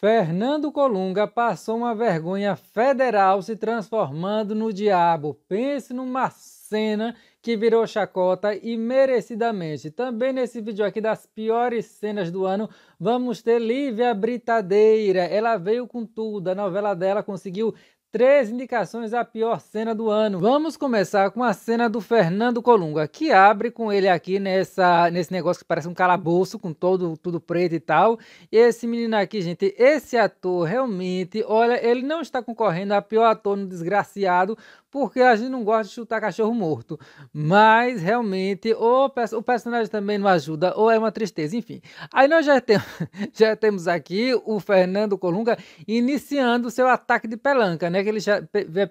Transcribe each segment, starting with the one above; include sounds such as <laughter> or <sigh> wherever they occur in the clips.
Fernando Colunga passou uma vergonha federal se transformando no diabo. Pense numa cena que virou chacota e merecidamente. Também nesse vídeo aqui das piores cenas do ano, vamos ter Lívia Britadeira. Ela veio com tudo, a novela dela conseguiu três indicações à pior cena do ano. Vamos começar com a cena do Fernando Colunga, que abre com ele aqui nessa, nesse negócio que parece um calabouço, com todo tudo preto e tal. E esse menino aqui, gente, esse ator realmente, olha, ele não está concorrendo a pior ator no Desgraciado, porque a gente não gosta de chutar cachorro morto. Mas realmente, ou o personagem também não ajuda, ou é uma tristeza, enfim. Aí nós já, tem, <laughs> já temos aqui o Fernando Colunga iniciando o seu ataque de pelanca, né? Que ele já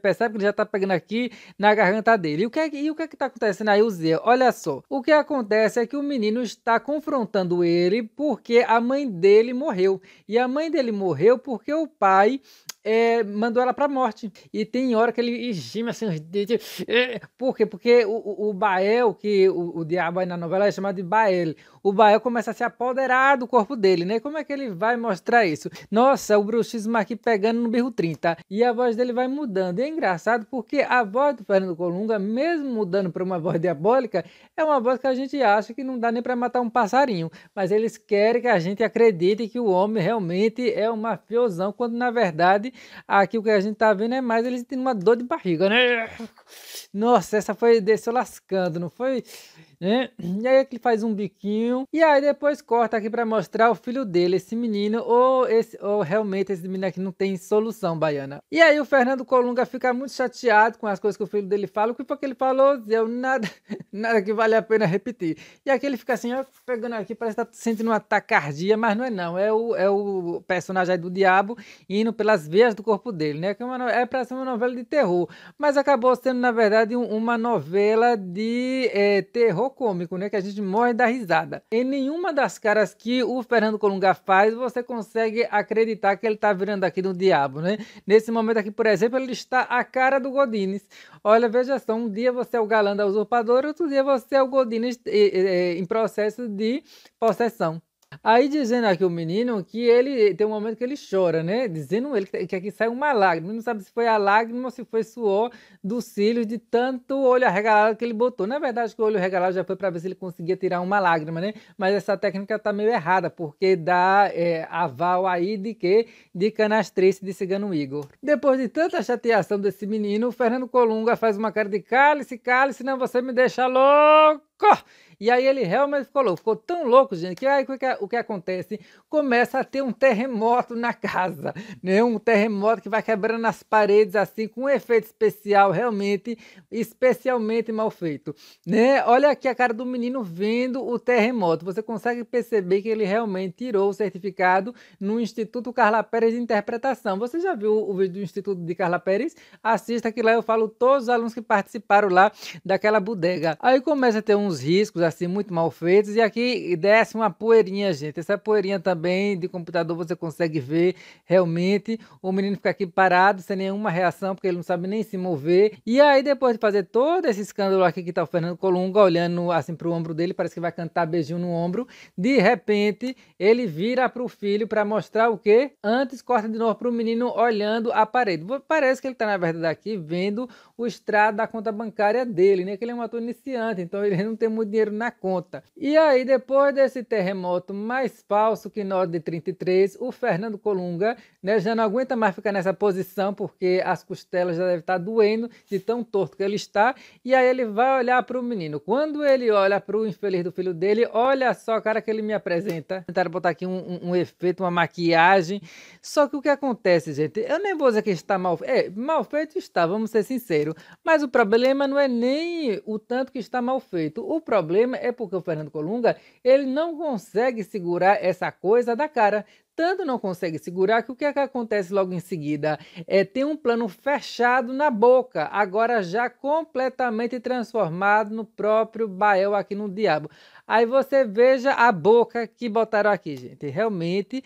percebe que ele já tá pegando aqui na garganta dele. E o que é, e o que, é que tá acontecendo aí, o Zé? Olha só. O que acontece é que o menino está confrontando ele porque a mãe dele morreu. E a mãe dele morreu porque o pai é, mandou ela pra morte. E tem hora que ele gime assim É, por quê? Porque o, o Bael, que o, o diabo aí na novela é chamado de Bael, o Bael começa a se apoderar do corpo dele, né? Como é que ele vai mostrar isso? Nossa, o bruxismo aqui pegando no birro 30. E a voz dele vai mudando. E é engraçado porque a voz do Fernando Colunga, mesmo mudando para uma voz diabólica, é uma voz que a gente acha que não dá nem para matar um passarinho. Mas eles querem que a gente acredite que o homem realmente é um mafiosão, quando na verdade Aqui o que a gente tá vendo é mais eles tendo uma dor de barriga, né? Nossa, essa foi desceu lascando, não foi né? E aí ele faz um biquinho e aí depois corta aqui para mostrar o filho dele, esse menino, ou esse ou realmente esse menino aqui não tem solução baiana. E aí o Fernando Colunga fica muito chateado com as coisas que o filho dele fala, o que foi que ele falou? Deu nada, <laughs> nada que vale a pena repetir. E aqui ele fica assim, ó, pegando aqui, parece que tá sentindo uma tacardia, mas não é não, é o, é o personagem do diabo indo pelas veias do corpo dele, né? Que é, uma, é pra ser uma novela de terror, mas acabou sendo, na verdade, um, uma novela de é, terror cômico, né? Que a gente morre da risada. Em nenhuma das caras que o Fernando Colunga faz, você consegue acreditar que ele tá virando aqui no diabo, né? Nesse momento aqui, por exemplo, ele está a cara do Godines. Olha, veja só, um dia você é o galã da usurpadora, outro dia você é o Godines eh, eh, eh, em processo de possessão. Aí dizendo aqui o menino que ele tem um momento que ele chora, né? Dizendo ele que, aqui sai uma lágrima. Não sabe se foi a lágrima ou se foi suor dos cílios de tanto olho arregalado que ele botou. Na verdade, que o olho arregalado já foi para ver se ele conseguia tirar uma lágrima, né? Mas essa técnica tá meio errada, porque dá é, aval aí de que De canastrice de cigano Igor. Depois de tanta chateação desse menino, o Fernando Colunga faz uma cara de cálice, cálice, não, você me deixa louco! E aí ele realmente ficou louco, ficou tão louco, gente, que aí o que, é, o que acontece? Começa a ter um terremoto na casa, né? Um terremoto que vai quebrando as paredes assim, com um efeito especial realmente, especialmente mal feito, né? Olha aqui a cara do menino vendo o terremoto. Você consegue perceber que ele realmente tirou o certificado no Instituto Carla Pérez de Interpretação. Você já viu o vídeo do Instituto de Carla Pérez? Assista que lá eu falo todos os alunos que participaram lá daquela bodega. Aí começa a ter uns riscos assim muito mal feitos. E aqui desce uma poeirinha, gente. Essa poeirinha também de computador você consegue ver realmente. O menino fica aqui parado, sem nenhuma reação, porque ele não sabe nem se mover. E aí, depois de fazer todo esse escândalo aqui que tá o Fernando Colunga olhando assim pro ombro dele, parece que vai cantar beijinho no ombro. De repente, ele vira pro filho para mostrar o quê? Antes corta de novo pro menino olhando a parede. Parece que ele tá, na verdade, aqui vendo o extrato da conta bancária dele, né? Que ele é um ator iniciante, então ele não tem muito dinheiro na conta. E aí, depois desse terremoto mais falso que nós de 33, o Fernando Colunga né, já não aguenta mais ficar nessa posição, porque as costelas já devem estar doendo de tão torto que ele está. E aí ele vai olhar para o menino. Quando ele olha para o infeliz do filho dele, olha só a cara que ele me apresenta. Tentaram botar aqui um, um, um efeito, uma maquiagem. Só que o que acontece, gente? Eu nem vou dizer que está mal feito. É, mal feito está, vamos ser sinceros. Mas o problema não é nem o tanto que está mal feito. O problema problema é porque o Fernando Colunga ele não consegue segurar essa coisa da cara. Tanto não consegue segurar que o que, é que acontece logo em seguida? É tem um plano fechado na boca, agora já completamente transformado no próprio Bael aqui no Diabo. Aí você veja a boca que botaram aqui, gente. Realmente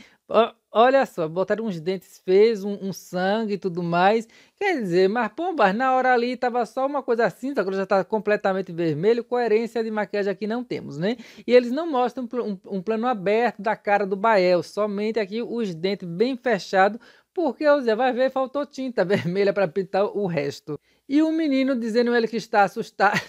Olha só, botaram uns dentes fez, um, um, sangue e tudo mais. Quer dizer, mas pombas, na hora ali tava só uma coisa cinza, agora já tá completamente vermelho. Coerência de maquiagem aqui não temos, né? E eles não mostram um, um plano aberto da cara do Bael, somente aqui os dentes bem fechados, porque você vai ver, faltou tinta <laughs> vermelha para pintar o resto. E o menino dizendo ele que está assustado.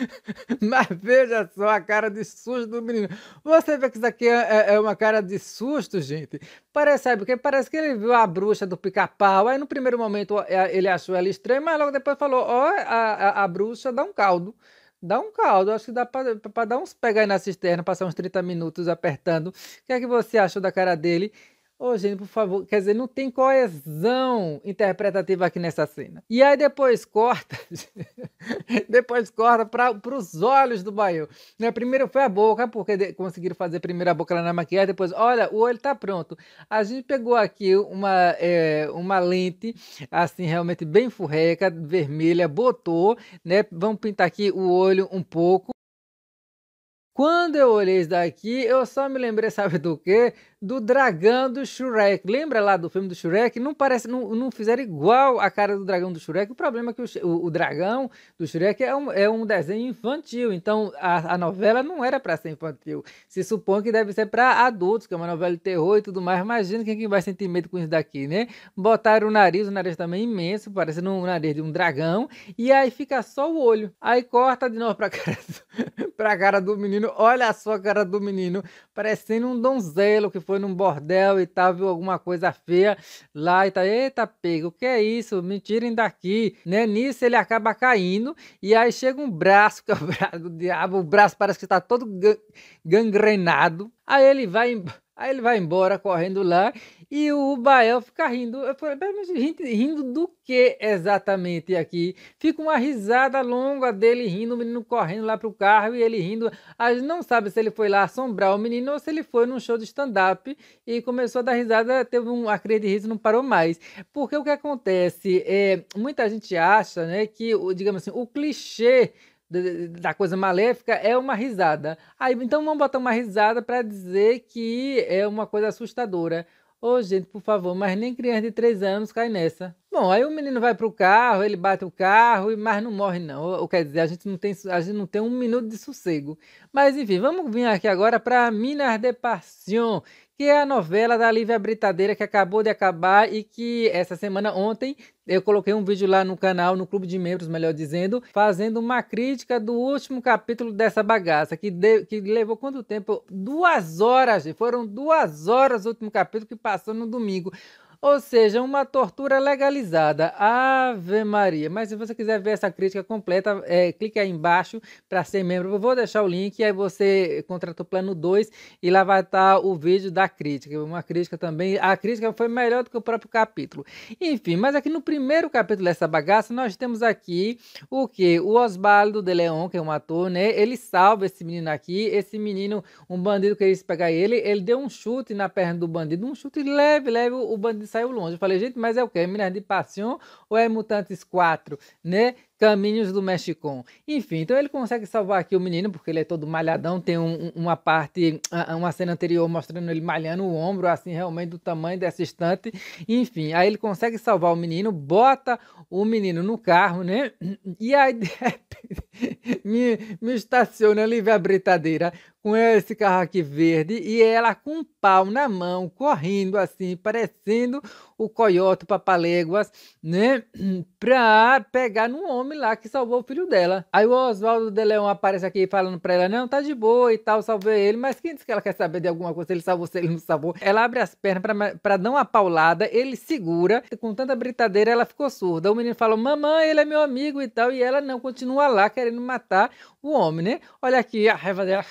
<laughs> Mas veja só a cara de susto do menino. Você vê que isso aqui é, é, é uma cara de susto, gente. Parece, sabe o que? Parece que ele viu a bruxa do pica-pau. Aí no primeiro momento é, ele achou ela estranha, mas logo depois falou: Ó, oh, a, a, a bruxa dá um caldo dá um caldo. Acho que dá para dar uns pegar aí na cisterna, passar uns 30 minutos apertando. O que é que você achou da cara dele? Ô, oh, gente, por favor, quer dizer, não tem coesão interpretativa aqui nessa cena. E aí depois corta, <laughs> depois corta para os olhos do Baio. Né? Primeiro foi a boca, porque conseguiram fazer primeiro a boca lá na maquiagem, depois, olha, o olho tá pronto. A gente pegou aqui uma, é, uma lente, assim, realmente bem furreca, vermelha, botou, né? Vamos pintar aqui o olho um pouco. Quando eu olhei isso daqui, eu só me lembrei, sabe do quê? do dragão do Shrek. Lembra lá do filme do Shrek? Não parece, não, não fizeram igual a cara do dragão do Shrek. O problema é que o, o, o dragão do Shrek é um, é um desenho infantil, então a, a novela não era para ser infantil. Se supõe que deve ser para adultos, que é uma novela de terror e tudo mais. Imagina quem, quem vai sentir medo com isso daqui, né? Botaram o nariz, o nariz também é imenso, parecendo um nariz de um dragão, e aí fica só o olho. Aí corta de novo pra cara do, <laughs> cara do menino. Olha só a cara do menino, parecendo um donzelo que foi num bordel e tal, viu alguma coisa feia lá e tal. Eita, pega, o que é isso? Me tirem daqui. Né? Nisso ele acaba caindo e aí chega um braço, que é o braço do diabo, o braço parece que está todo gangrenado. Aí ele vai embora Aí ele vai embora correndo lá e o Bael fica rindo. Eu falei, mas gente, rindo do que exatamente aqui? Fica uma risada longa dele rindo, o menino correndo lá pro carro e ele rindo. A gente não sabe se ele foi lá assombrar o menino ou se ele foi num show de stand-up e começou a dar risada, teve um acredito de riso não parou mais. Porque o que acontece? É, muita gente acha né, que, digamos assim, o clichê da coisa maléfica é uma risada. Aí, então vamos botar uma risada para dizer que é uma coisa assustadora. Ô, oh, gente, por favor, mas nem criança de 3 anos cai nessa. Bom, aí o menino vai pro carro, ele bate o carro, mas não morre, não. Ou, quer dizer, a gente não, tem, a gente não tem um minuto de sossego. Mas enfim, vamos vir aqui agora para Minas de Passion, que é a novela da Lívia Britadeira que acabou de acabar e que essa semana ontem eu coloquei um vídeo lá no canal, no clube de membros, melhor dizendo, fazendo uma crítica do último capítulo dessa bagaça, que, de, que levou quanto tempo? Duas horas, gente. foram duas horas o último capítulo que passou no domingo. Ou seja, uma tortura legalizada. Ave Maria. Mas se você quiser ver essa crítica completa, é, clique aí embaixo para ser membro. Eu vou deixar o link, aí você contrata o plano 2 e lá vai estar tá o vídeo da crítica. Uma crítica também. A crítica foi melhor do que o próprio capítulo. Enfim, mas aqui no primeiro capítulo dessa bagaça, nós temos aqui o que? O Osvaldo de Leon, que é um ator, né? Ele salva esse menino aqui. Esse menino, um bandido queria pegar ele. Ele deu um chute na perna do bandido, um chute leve, leve. O bandido saiu longe. Eu falei, gente, mas é o quê? É Minas de Passion ou é Mutantes 4, né? Caminhos do Mexicon. Enfim, então ele consegue salvar aqui o menino, porque ele é todo malhadão, tem um, uma parte, ah, ah, uma cena anterior mostrando ele malhando o ombro, assim, realmente do tamanho dessa estante. Enfim, aí ele consegue salvar o menino, bota o menino no carro, né? <clears throat> E aí, de repente, <laughs> me, me estaciona, vê a britadeira, com esse carro aqui verde e ela com um pau na mão, correndo assim, parecendo o coiote papaléguas, né? <clears throat> Pra pegar num homem lá que salvou o filho dela. Aí o Oswaldo de Leão aparece aqui falando pra ela: não, tá de boa e tal, salvei ele, mas quem disse que ela quer saber de alguma coisa, ele salvou, se ele não salvou? Ela abre as pernas pra, pra dar uma paulada, ele segura, e com tanta britadeira ela ficou surda. O menino falou: mamãe, ele é meu amigo e tal, e ela não continua lá querendo matar o homem, né? Olha aqui a raiva dela.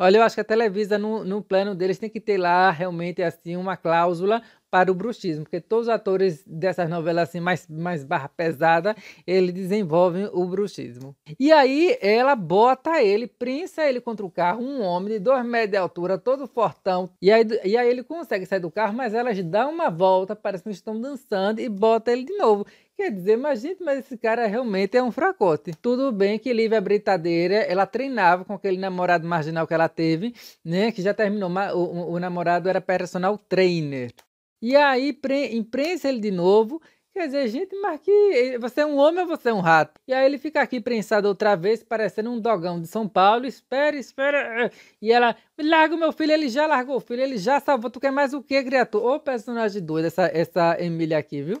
Olha, eu acho que a Televisa, no, no plano deles, tem que ter lá realmente assim uma cláusula para o bruxismo, porque todos os atores dessas novelas assim mais mais barra pesada, eles desenvolvem o bruxismo. E aí ela bota ele, prensa ele contra o carro, um homem de dois metros de altura, todo fortão, e aí, e aí ele consegue sair do carro, mas elas dão uma volta, parece que estão dançando e bota ele de novo. Quer dizer, mas gente, mas esse cara realmente é um fracote. Tudo bem que Lívia a Britadeira, ela treinava com aquele namorado marginal que ela teve, né? Que já terminou, o, o, o namorado era personal trainer. E aí imprensa ele de novo. Quer dizer, gente, mas que você é um homem ou você é um rato? E aí ele fica aqui prensado outra vez, parecendo um dogão de São Paulo. Espera, espera. Eh, e ela, larga o meu filho, ele já largou o filho, ele já salvou. Tu quer mais o quê, criatura? Ô personagem doido, essa, essa Emília aqui, viu?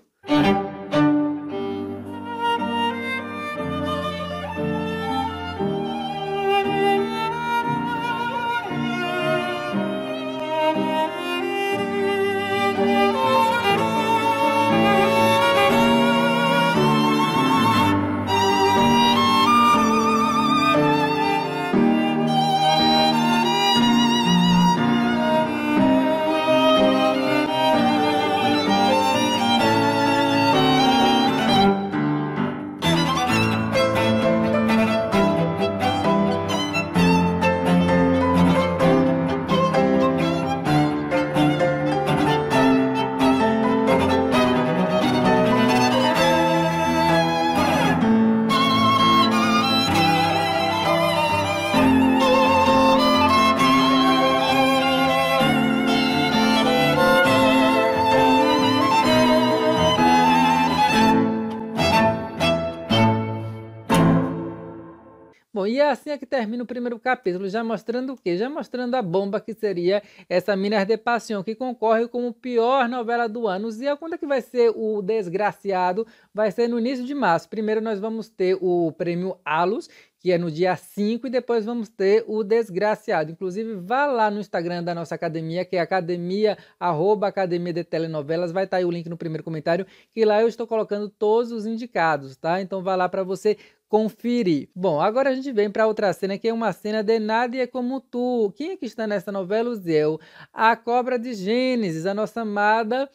assim é que termina o primeiro capítulo, já mostrando o quê? Já mostrando a bomba que seria essa Minas de Passion, que concorre como pior novela do ano. e quando é que vai ser o Desgraciado? Vai ser no início de março. Primeiro nós vamos ter o prêmio Alus, que é no dia 5, e depois vamos ter o Desgraciado. Inclusive, vá lá no Instagram da nossa academia, que é academia, arroba, academia de telenovelas, vai estar tá aí o link no primeiro comentário, que lá eu estou colocando todos os indicados, tá? Então vá lá para você conferir. Bom, agora a gente vem para outra cena que é uma cena de Nadia como tu. Quem é que está nessa novela? O Zéu. A cobra de Gênesis, a nossa amada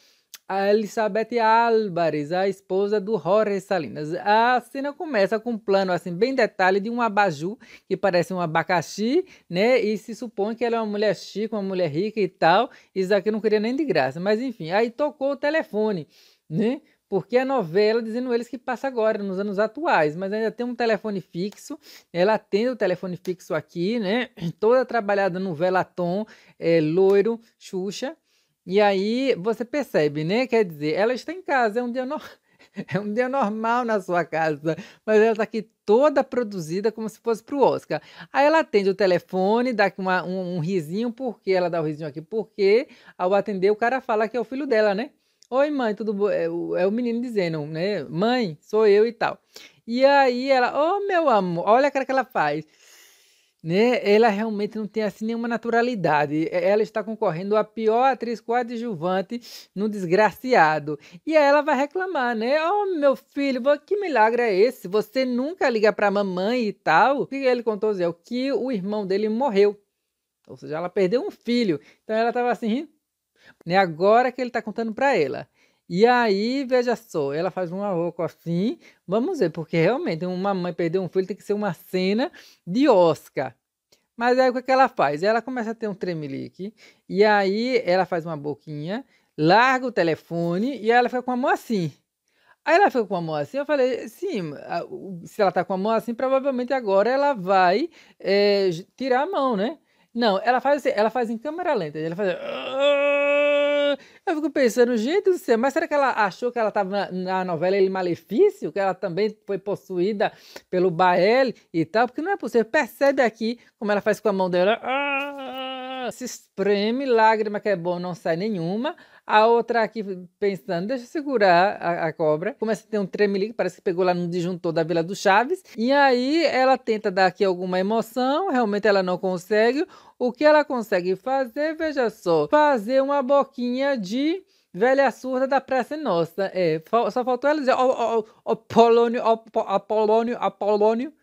a Elizabeth Álvares, a esposa do Jorge Salinas. A cena começa com um plano assim bem detalhe de um abajur que parece um abacaxi, né? E se supõe que ela é uma mulher chique, uma mulher rica e tal. Isso aqui não queria nem de graça, mas enfim. Aí tocou o telefone, né? porque a novela, dizendo eles que passa agora, nos anos atuais, mas ainda tem um telefone fixo, ela atende o telefone fixo aqui, né? Toda trabalhada no velatom, é, loiro, xuxa, e aí você percebe, né? Quer dizer, ela está em casa, é um dia normal. <laughs> É um dia normal na sua casa, mas ela está aqui toda produzida como se fosse para o Oscar. Aí ela atende o telefone, dá uma, um, um risinho, porque ela dá o um risinho aqui, porque ao atender o cara fala que é o filho dela, né? Oi, mãe, tudo bom? É, é o menino dizendo, né? Mãe, sou eu e tal. E aí ela, ô oh, meu amor, olha a cara que ela faz né, ela realmente não tem assim nenhuma naturalidade. Eh, ela está concorrendo a pior atriz coadjuvante no Desgraciado. E aí ela vai reclamar, né? Oh, meu filho, que milagre é esse? Você nunca liga para a mamãe e tal. O que ele contou, Zé? Que o irmão dele morreu. Ou seja, ela perdeu um filho. Então ela estava assim, né? Agora que ele está contando para ela. E aí, veja só, ela faz um arroco assim. Vamos ver, porque realmente uma mãe perder um filho tem que ser uma cena de Oscar. Mas aí o que, é ela faz? Ela começa a ter um tremelique, e aí ela faz uma boquinha, larga o telefone e aí ela fica com a mão assim. Aí ela fica com a mão assim, eu falei, sim, se ela tá com a mão assim, provavelmente agora ela vai é, tirar a mão, né? Não, ela faz assim, ela faz em câmera lenta, ela faz. Eu fico pensando, gente do céu, mas será que ela achou que ela estava na, novela Ele Malefício? Que ela também foi possuída pelo Bael e tal? Porque não é possível. Percebe aqui como ela faz com a mão dela. Ah, se espreme, lágrima que é bom, não sai nenhuma. A outra aqui pensando, deixa eu segurar a, a cobra. Começa a ter um tremelique, parece que pegou lá no disjuntor da Vila do Chaves. E aí ela tenta dar aqui alguma emoção, realmente ela não consegue. O que ela consegue fazer, veja só, fazer uma boquinha de velha surda da Praça Nossa. É, só faltou ela dizer, ó, ó, ó, Polônio, ó, Apolônio, Apolônio.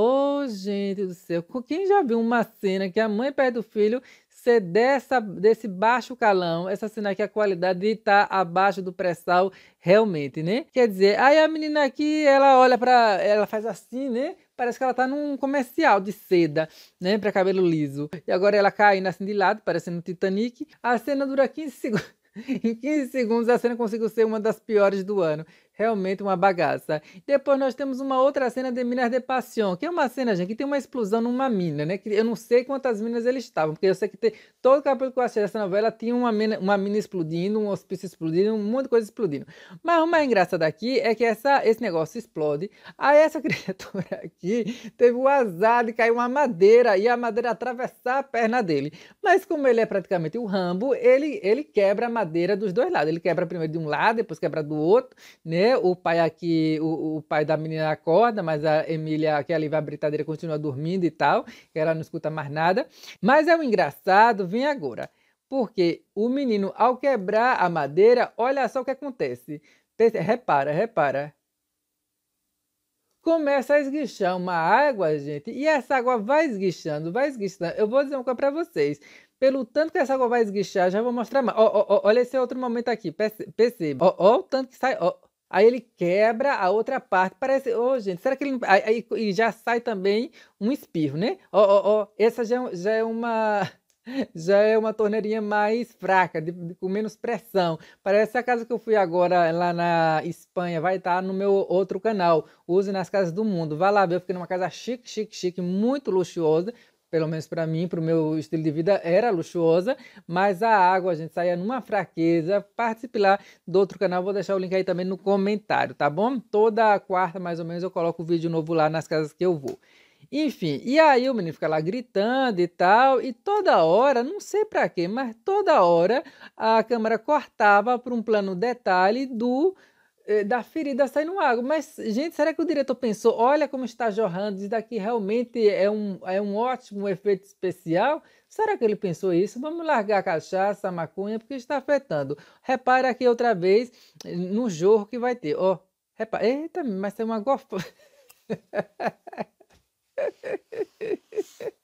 Ô, oh, gente do céu, quem já viu uma cena que a mãe perde o filho ser dessa, desse baixo calão? Essa cena que a qualidade está abaixo do pré-sal, realmente, né? Quer dizer, aí a menina aqui, ela olha para. Ela faz assim, né? parece que ela tá num comercial de seda, né, para cabelo liso. E agora ela caindo assim de lado, parecendo Titanic. A cena dura 15 segundos. <laughs> em 15 segundos a cena conseguiu ser uma das piores do ano. Realmente uma bagaça. Depois nós temos uma outra cena de Minas de Passion, que é uma cena, gente, que tem uma explosão numa mina, né? Que eu não sei quantas minas eles estavam, porque eu sei que tem, todo capítulo que eu assisti dessa novela tinha uma mina, uma mina explodindo, um hospício explodindo, um monte de coisa explodindo. Mas uma engraçada aqui é que essa, esse negócio explode. Aí essa <laughs> criatura aqui teve o azar de cair uma madeira e a madeira atravessar a perna dele. Mas como ele é praticamente o Rambo, ele, ele quebra a madeira dos dois lados. Ele quebra primeiro de um lado, depois quebra do outro, né? O pai aqui, o, o pai da menina acorda, mas a Emília, que ali vai britadeira, continua dormindo e tal, que ela não escuta mais nada. Mas é o um engraçado, vem agora. Porque o menino, ao quebrar a madeira, olha só o que acontece. Repara, repara começa a esguichar uma água, gente, e essa água vai esguichando, vai esguichando. Eu vou dizer uma coisa para vocês. Pelo tanto que essa água vai esguichar, já vou mostrar mais. Ó, ó, ó, olha esse outro momento aqui, perceba. ó o tanto que sai, ó. Aí ele quebra a outra parte. Parece, ô oh, gente, será que ele. Aí, aí, já sai também um espirro, né? Ó, ó, ó, essa já, é já é uma. <laughs> Já é uma torneirinha mais fraca, de, de, com menos pressão. Parece a casa que eu fui agora lá na Espanha, vai estar tá no meu outro canal. Use nas casas do mundo. Vai lá ver, eu fiquei numa casa chique, chique, chique, muito luxuosa pelo menos para mim, para o meu estilo de vida, era luxuosa, mas a água a gente saía numa fraqueza. Participe lá do outro canal, vou deixar o link aí também no comentário, tá bom? Toda quarta, mais ou menos, eu coloco o vídeo novo lá nas casas que eu vou. Enfim, e aí o menino fica lá gritando e tal, e toda hora, não sei para quê, mas toda hora a câmera cortava para um plano detalhe do é, da ferida saindo água. Mas, gente, será que o diretor pensou, olha como está jorrando, isso daqui realmente é um, é um ótimo efeito especial? Será que ele pensou isso? Vamos largar a cachaça, a maconha, porque está afetando. Repara aqui outra vez eh, no jorro que vai ter. Ó, oh, repara. Eita, mas tem uma gofa. <laughs>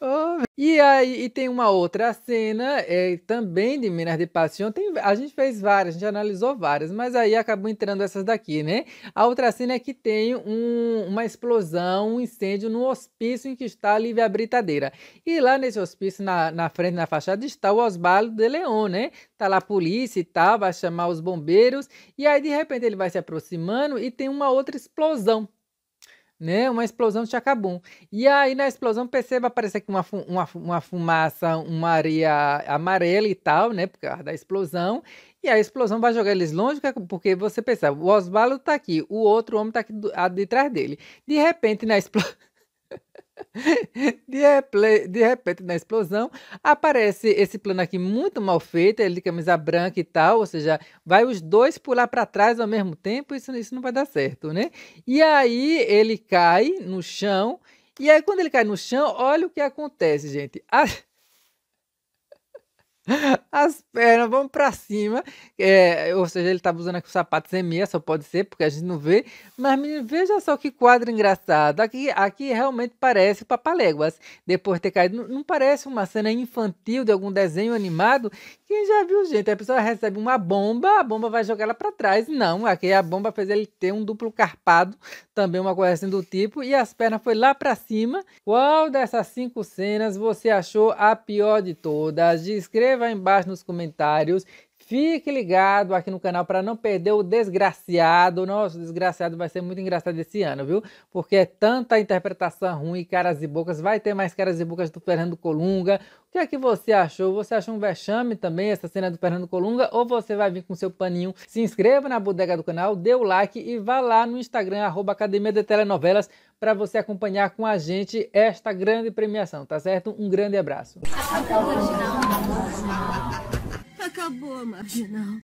oh, <laughs> e aí e tem uma outra cena é, também de Minas de Passion. Tem, a gente fez várias, a gente analisou várias, mas aí acabou entrando essas daqui, né? A outra cena é que tem um, uma explosão, um incêndio no hospício em que está a Lívia Britadeira. E lá nesse hospício, na, na frente, na fachada, está o Osbaldo de Leon, né? Tá lá a polícia e tal, vai chamar os bombeiros. E aí, de repente, ele vai se aproximando e tem uma outra explosão né? Uma explosão de Chacabum. E aí na explosão perceba aparecer aqui uma, fu uma, uma fumaça, uma areia amarela e tal, né? Por causa da explosão. E a explosão vai jogar eles longe, porque é você pensa, o Osvaldo tá aqui, o outro homem tá aqui do, a, de trás dele. De repente, na explosão. <laughs> De, replay, de, repente, na explosão, aparece esse plano aqui muito mal feito, ele de camisa branca e tal, ou seja, vai os dois pular para trás ao mesmo tempo, isso, isso não vai dar certo, né? E aí ele cai no chão, e aí quando ele cai no chão, olha o que acontece, gente. A <laughs> As pernas vão para cima, é, ou seja, ele estava usando aqui os sapatos em meia, só pode ser, porque a gente não vê. Mas menino, veja só que quadro engraçado. Aqui, aqui realmente parece Papaléguas, depois de ter caído. Não, não, parece uma cena infantil de algum desenho animado quem já viu, gente? A pessoa recebe uma bomba, a bomba vai jogar ela para trás. Não, aqui a bomba fez ele ter um duplo carpado, também uma coisa assim do tipo, e as pernas foi lá para cima. Qual dessas cinco cenas você achou a pior de todas? Escreva aí embaixo nos comentários. Fique ligado aqui no canal para não perder o desgraciado. Nossa, o desgraciado vai ser muito engraçado esse ano, viu? Porque é tanta interpretação ruim, caras e bocas. Vai ter mais caras e bocas do Fernando Colunga. O que é que você achou? Você achou um vexame também essa cena do Fernando Colunga? Ou você vai vir com seu paninho? Se inscreva na bodega do canal, dê o like e vá lá no Instagram, arroba Academia de Telenovelas, para você acompanhar com a gente esta grande premiação, tá certo? Um grande abraço boa marginal.